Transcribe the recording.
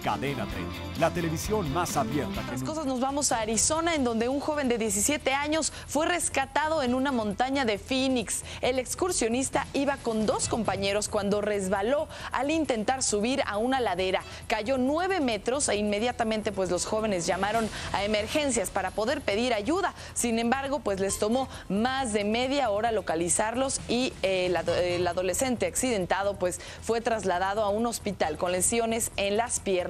Cadena 30, la televisión más abierta. Las cosas nos vamos a Arizona, en donde un joven de 17 años fue rescatado en una montaña de Phoenix. El excursionista iba con dos compañeros cuando resbaló al intentar subir a una ladera. Cayó nueve metros e inmediatamente pues los jóvenes llamaron a emergencias para poder pedir ayuda. Sin embargo, pues les tomó más de media hora localizarlos y el, adolescente accidentado pues fue trasladado a un hospital con lesiones en las piernas